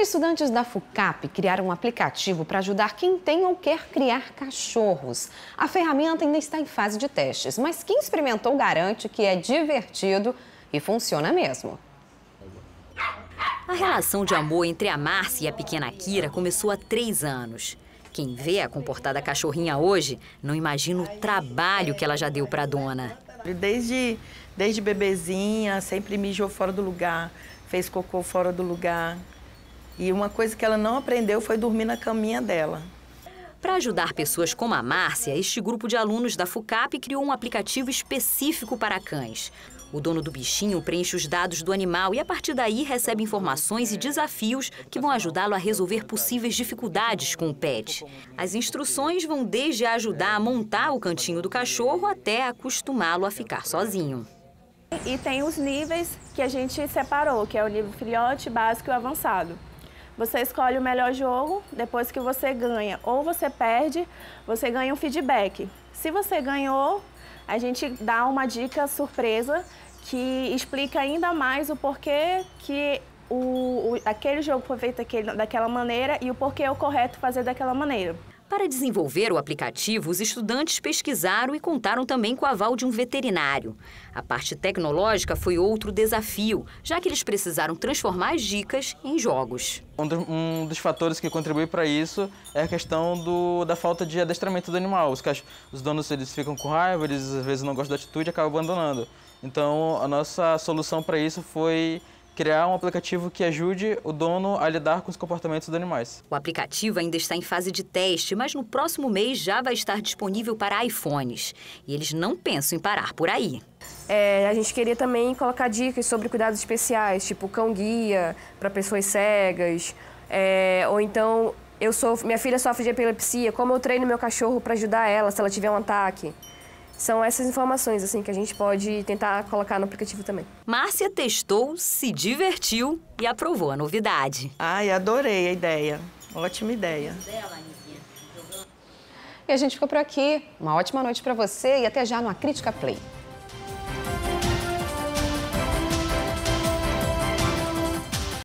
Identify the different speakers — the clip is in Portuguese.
Speaker 1: Estudantes da FUCAP criaram um aplicativo para ajudar quem tem ou quer criar cachorros.
Speaker 2: A ferramenta ainda está em fase de testes, mas quem experimentou garante que é divertido e funciona mesmo. A relação de amor entre a Márcia e a pequena Kira começou há três anos. Quem vê a comportada cachorrinha hoje não imagina o trabalho que ela já deu para a dona. Desde, desde bebezinha, sempre mijou fora do lugar, fez cocô fora do lugar, e uma coisa que ela não aprendeu foi dormir na caminha dela. Para ajudar pessoas como a Márcia, este grupo de alunos da FUCAP criou um aplicativo específico para cães. O dono do bichinho preenche os dados do animal e, a partir daí, recebe informações e desafios que vão ajudá-lo a resolver possíveis dificuldades com o pet. As instruções vão desde ajudar a montar o cantinho do cachorro até acostumá-lo a ficar sozinho.
Speaker 3: E tem os níveis que a gente separou, que é o nível filhote, básico e avançado. Você escolhe o melhor jogo, depois que você ganha ou você perde, você ganha um feedback. Se você ganhou, a gente dá uma dica surpresa que explica ainda mais o porquê que o, o aquele jogo foi feito daquela maneira e o porquê é o correto fazer daquela maneira. Para desenvolver
Speaker 2: o aplicativo, os estudantes pesquisaram e contaram também com o aval de um veterinário. A parte tecnológica foi outro desafio, já que eles precisaram transformar as dicas em jogos. Um dos fatores que contribui para isso é a questão do, da falta de adestramento do animal. Os, os donos eles ficam com raiva, eles às vezes não gostam da atitude e acabam abandonando. Então a nossa solução para isso foi criar um aplicativo que ajude o dono a lidar com os comportamentos dos animais. O aplicativo ainda está em fase de teste, mas no próximo mês já vai estar disponível
Speaker 1: para iPhones. E eles não pensam em parar por aí. É, a gente queria também colocar dicas sobre cuidados especiais, tipo cão-guia para pessoas cegas, é, ou então eu sou, minha filha sofre de epilepsia, como eu treino meu cachorro para ajudar ela se ela tiver um ataque? São essas informações assim que a gente pode tentar colocar no aplicativo também.
Speaker 2: Márcia testou, se divertiu e aprovou a novidade. Ai, adorei
Speaker 1: a ideia. Ótima ideia. E a gente ficou por aqui. Uma ótima noite para você e até já no A Crítica Play.